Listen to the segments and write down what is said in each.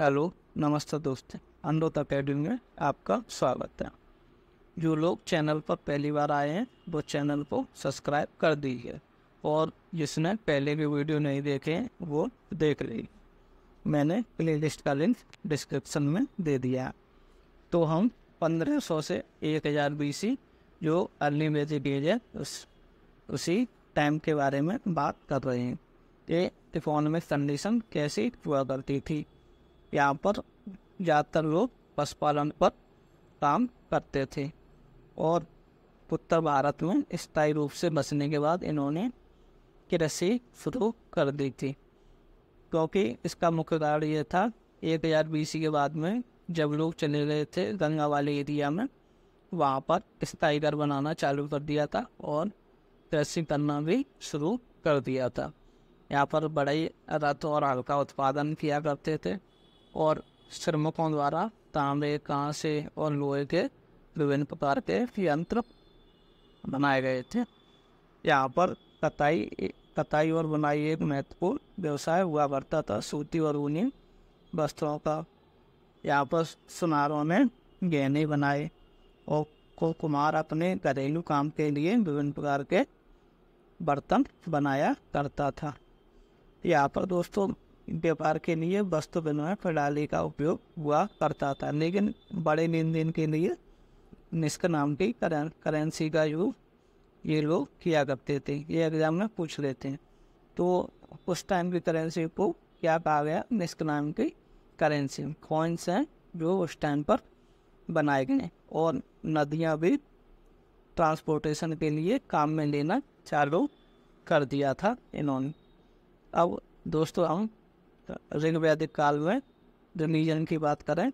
hello नमस्ते दोस्त अनुरोध अकेडमी में आपका स्वागत है जो लोग चैनल पर पहली बार आए हैं वो चैनल को सब्सक्राइब कर दीजिए और जिसने पहले भी वीडियो नहीं देखे हैं वो देख ली मैंने प्लेलिस्ट का लिंक डिस्क्रिप्शन में दे दिया तो हम 1500 से 1000 हज़ार जो अर्ली बेजिक एज है उस उसी टाइम के बारे में बात कर रहे हैं ये इकोनॉमिक कंडीशन कैसी हुआ करती थी यहाँ पर ज़्यादातर लोग पशुपालन पर काम करते थे और उत्तर भारत में स्थायी रूप से बसने के बाद इन्होंने कृषि शुरू कर दी थी क्योंकि इसका मुख्य कारण ये था एक हज़ार बीस के बाद में जब लोग चले गए थे गंगा वाले एरिया में वहाँ पर स्थायी घर बनाना चालू कर दिया था और कृषि करना भी शुरू कर दिया था यहाँ पर बड़े रथ और हल्का उत्पादन किया करते थे और श्रमिकों द्वारा तांबे कांसे और लोहे के विभिन्न प्रकार के यंत्र बनाए गए थे यहाँ पर कताई कताई और बुनाई एक महत्वपूर्ण व्यवसाय हुआ करता था सूती और ऊनी वस्त्रों का यहाँ पर सुनारों ने गहने बनाए और को कुमार अपने घरेलू काम के लिए विभिन्न प्रकार के बर्तन बनाया करता था यहाँ पर दोस्तों व्यापार के लिए वस्तु विनिमय प्रणाली का उपयोग हुआ करता था लेकिन बड़े लेन देन के लिए निष्क नाम की करेंसी का यूज ये लोग किया करते थे ये एग्ज़ाम में पूछ लेते हैं तो उस टाइम की करेंसी को क्या कहा गया निष्क नाम की करेंसी कॉइन्स हैं जो उस टाइम पर बनाए गए और नदियाँ भी ट्रांसपोर्टेशन के लिए काम में लेना चालू कर दिया था इन्होंने अब दोस्तों हम ऋग्वैदिक काल में रिलीजन की बात करें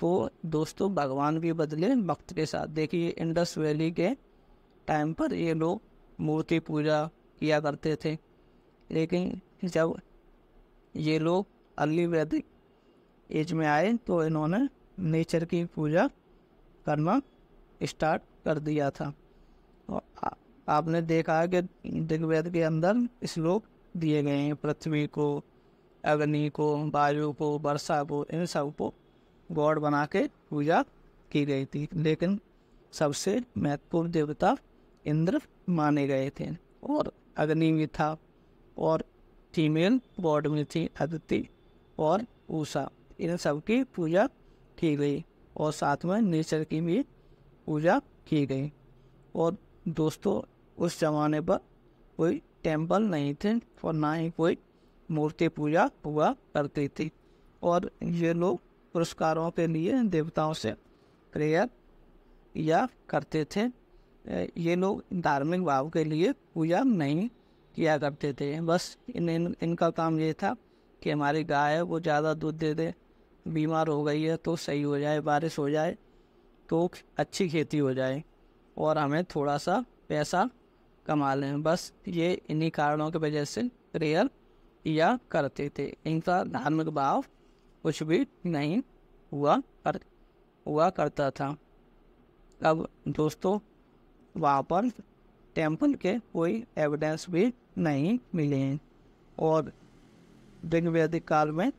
तो दोस्तों भगवान भी बदले वक्त के साथ देखिए इंडस वैली के टाइम पर ये लोग मूर्ति पूजा किया करते थे लेकिन जब ये लोग अर्ली वैदिक एज में आए तो इन्होंने नेचर की पूजा करना स्टार्ट कर दिया था और आ, आपने देखा है कि दिग्वेद के अंदर श्लोक दिए गए हैं पृथ्वी को अग्नि को वायु को वर्षा को इन सब को गौड़ बना के पूजा की गई थी लेकिन सबसे महत्वपूर्ण देवता इंद्र माने गए थे और अग्नि भी था और फीमेल बॉड में थी अदिति और ऊषा इन सब की पूजा की गई और साथ में नेचर की भी पूजा की गई और दोस्तों उस ज़माने पर कोई टेम्पल नहीं थे और ना ही कोई मूर्ति पूजा हुआ करती थी और ये लोग पुरस्कारों के लिए देवताओं से प्रेयर या करते थे ये लोग धार्मिक भाव के लिए पूजा नहीं किया करते थे बस इन, इन इनका काम ये था कि हमारी गाय है वो ज़्यादा दूध दे दे बीमार हो गई है तो सही हो जाए बारिश हो जाए तो अच्छी खेती हो जाए और हमें थोड़ा सा पैसा कमा लें बस ये इन्हीं कारणों की वजह से प्रेयर या करते थे इनका धार्मिक भाव कुछ भी नहीं हुआ कर हुआ करता था अब दोस्तों वहाँ पर टेम्पल के कोई एविडेंस भी नहीं मिले हैं और ऋग्वैदिक काल में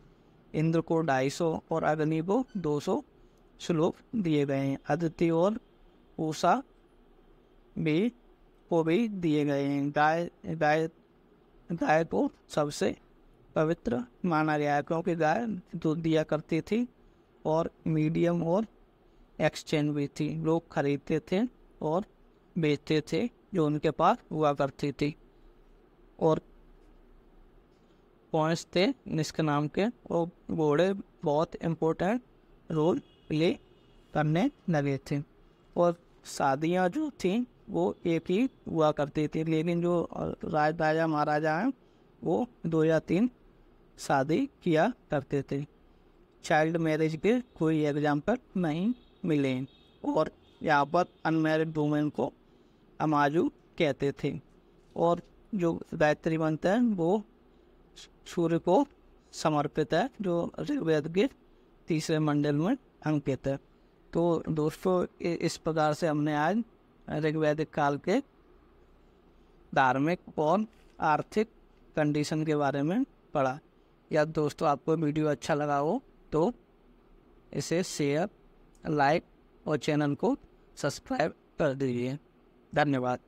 इंद्र को 250 और अग्नि को 200 श्लोक दिए गए हैं अदिति और ऊषा भी को भी दिए गए हैं गाय गाय गाय को सबसे पवित्र माना गया क्योंकि गाय दूध तो दिया करती थी और मीडियम और एक्सचेंज भी थी लोग खरीदते थे और बेचते थे जो उनके पास हुआ करती थी और पॉइंट्स थे निष्क नाम के और घोड़े बहुत इम्पोर्टेंट रोल प्ले करने लगे थे और शादियाँ जो थीं वो एक ही हुआ करती थी लेकिन जो राज राजा महाराजा हैं वो दो या तीन शादी किया करते थे चाइल्ड मैरिज के कोई एग्जाम्पल नहीं मिले और यहाँ पर अनमेरिड वूमेन को अमाजू कहते थे और जो गायत्री मंत्र है वो सूर्य को समर्पित है जो ऋग्वेद के तीसरे मंडल में अंकित है तो दोस्तों इस प्रकार से हमने आज ऋग्वैदिक काल के धार्मिक और आर्थिक कंडीशन के बारे में पढ़ा या दोस्तों आपको वीडियो अच्छा लगा हो तो इसे शेयर लाइक और चैनल को सब्सक्राइब कर दीजिए धन्यवाद